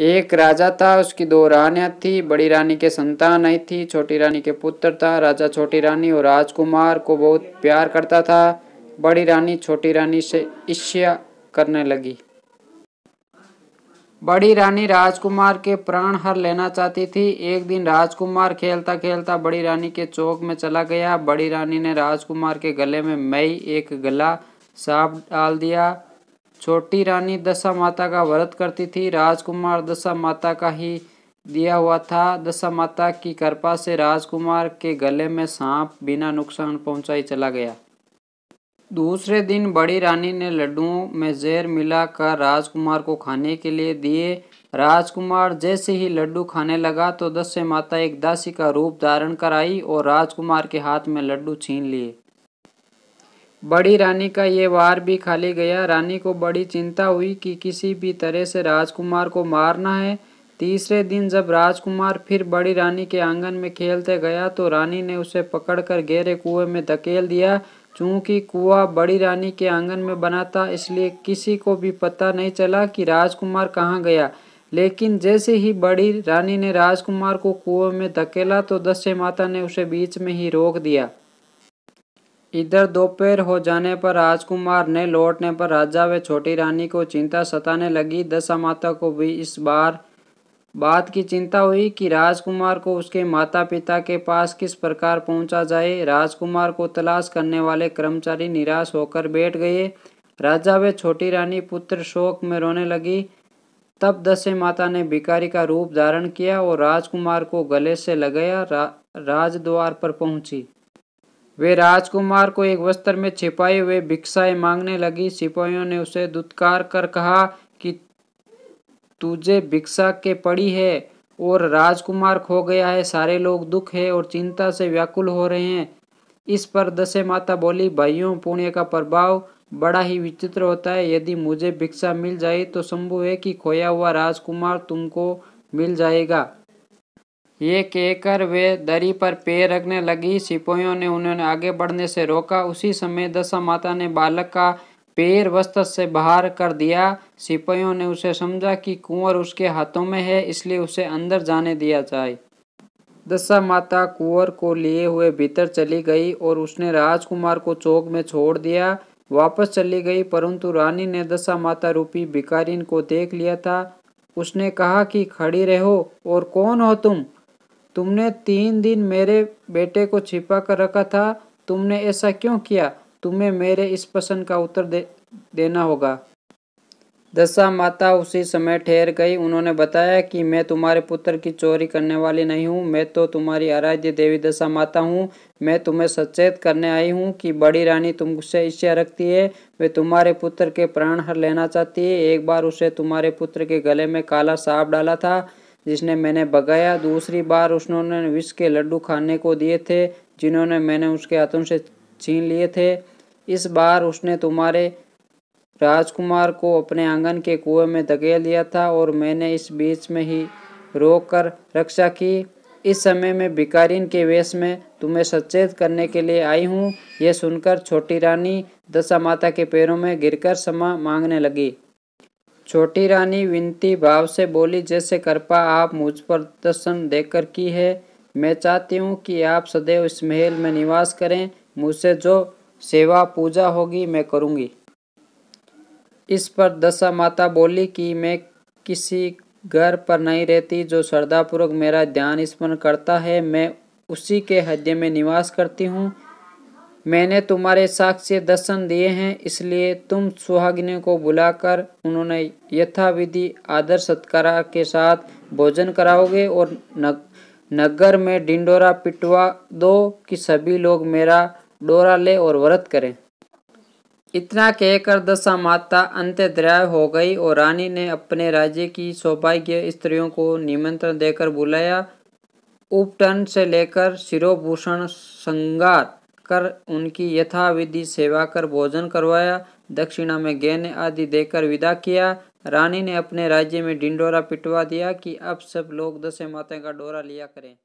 एक राजा था उसकी दो रानियां थी बड़ी रानी के संतान नहीं थी छोटी रानी के पुत्र था राजा छोटी रानी और राजकुमार को बहुत प्यार करता था बड़ी रानी छोटी रानी से ईर्ष्या करने लगी बड़ी रानी राजकुमार के प्राण हर लेना चाहती थी एक दिन राजकुमार खेलता खेलता बड़ी रानी के चौक में चला गया बड़ी रानी ने राजकुमार के गले में मई एक गला सांप डाल दिया छोटी रानी दशा माता का व्रत करती थी राजकुमार दशा माता का ही दिया हुआ था दशा माता की कृपा से राजकुमार के गले में सांप बिना नुकसान पहुंचाई चला गया दूसरे दिन बड़ी रानी ने लड्डुओं में जहर मिलाकर राजकुमार को खाने के लिए दिए राजकुमार जैसे ही लड्डू खाने लगा तो दस्य माता एक दासी का रूप धारण कराई और राजकुमार के हाथ में लड्डू छीन लिए बड़ी रानी का ये वार भी खाली गया रानी को बड़ी चिंता हुई कि किसी भी तरह से राजकुमार को मारना है तीसरे दिन जब राजकुमार फिर बड़ी रानी के आंगन में खेलते गया तो रानी ने उसे पकड़कर गहरे कुएं में धकेल दिया चूंकि कुआ बड़ी रानी के आंगन में बना था इसलिए किसी को भी पता नहीं चला कि राजकुमार कहाँ गया लेकिन जैसे ही बड़ी रानी ने राजकुमार को कुएं में धकेला तो दस्य माता ने उसे बीच में ही रोक दिया इधर दोपहर हो जाने पर राजकुमार ने लौटने पर राजा व छोटी रानी को चिंता सताने लगी दशा माता को भी इस बार बात की चिंता हुई कि राजकुमार को उसके माता पिता के पास किस प्रकार पहुंचा जाए राजकुमार को तलाश करने वाले कर्मचारी निराश होकर बैठ गए राजा व छोटी रानी पुत्र शोक में रोने लगी तब दशे माता ने भिकारी का रूप धारण किया और राजकुमार को गले से लगाया रा, राजद्वार पर पहुंची वे राजकुमार को एक वस्त्र में छिपाए हुए भिक्षाएं मांगने लगी सिपाहियों ने उसे दुत्कार कर कहा कि तुझे भिक्षा के पड़ी है और राजकुमार खो गया है सारे लोग दुख है और चिंता से व्याकुल हो रहे हैं इस पर दशे माता बोली भाइयों पुण्य का प्रभाव बड़ा ही विचित्र होता है यदि मुझे भिक्षा मिल जाए तो संभव है कि खोया हुआ राजकुमार तुमको मिल जाएगा ये कहकर वे दरी पर पैर रखने लगी सिपाहियों ने उन्हें आगे बढ़ने से रोका उसी समय दशा माता ने बालक का पैर वस्त्र से बाहर कर दिया सिपाहियों ने उसे समझा कि कुंवर उसके हाथों में है इसलिए उसे अंदर जाने दिया जाए दशा माता कुंवर को लिए हुए भीतर चली गई और उसने राजकुमार को चौक में छोड़ दिया वापस चली गई परंतु रानी ने दशा माता रूपी भिकारीन को देख लिया था उसने कहा कि खड़ी रहो और कौन हो तुम तुमने तीन दिन मेरे बेटे को छिपा कर रखा था तुमने ऐसा क्यों किया तुम्हें मेरे इस प्रश्न का उत्तर दे, देना होगा दशा माता उसी समय ठहर गई उन्होंने बताया कि मैं तुम्हारे पुत्र की चोरी करने वाली नहीं हूँ मैं तो तुम्हारी आराध्य देवी दशा माता हूँ मैं तुम्हें सचेत करने आई हूँ कि बड़ी रानी तुमसे इच्छा रखती है वे तुम्हारे पुत्र के प्राण हर लेना चाहती है एक बार उसे तुम्हारे पुत्र के गले में काला सांप डाला था जिसने मैंने भगाया दूसरी बार उसने विष के लड्डू खाने को दिए थे जिन्होंने मैंने उसके हाथों से छीन लिए थे इस बार उसने तुम्हारे राजकुमार को अपने आंगन के कुएं में धकेल दिया था और मैंने इस बीच में ही रोक कर रक्षा की इस समय में भिकारीन के वेश में तुम्हें सचेत करने के लिए आई हूँ यह सुनकर छोटी रानी दशा माता के पैरों में गिरकर क्षमा मांगने लगी छोटी रानी विनती भाव से बोली जैसे कृपा आप मुझ पर दर्शन देकर की है मैं चाहती हूँ कि आप सदैव इस महल में निवास करें मुझसे जो सेवा पूजा होगी मैं करूँगी इस पर दशा माता बोली कि मैं किसी घर पर नहीं रहती जो श्रद्धापूर्वक मेरा ध्यान स्मरण करता है मैं उसी के हृदय में निवास करती हूँ मैंने तुम्हारे साक्ष्य दर्शन दिए हैं इसलिए तुम सुहागिने को बुलाकर उन्होंने यथाविधि आदर सत्कार के साथ भोजन कराओगे और नगर में डिंडोरा पिटवा दो कि सभी लोग मेरा डोरा ले और व्रत करें इतना कहकर दशा माता अंत्यद्राय हो गई और रानी ने अपने राज्य की सौभाग्य स्त्रियों को निमंत्रण देकर बुलाया उपटन से लेकर शिरोभूषण संगात कर उनकी यथाविधि सेवा कर भोजन करवाया दक्षिणा में गहने आदि देकर विदा किया रानी ने अपने राज्य में ढिंडोरा पिटवा दिया कि अब सब लोग दसे माता का डोरा लिया करें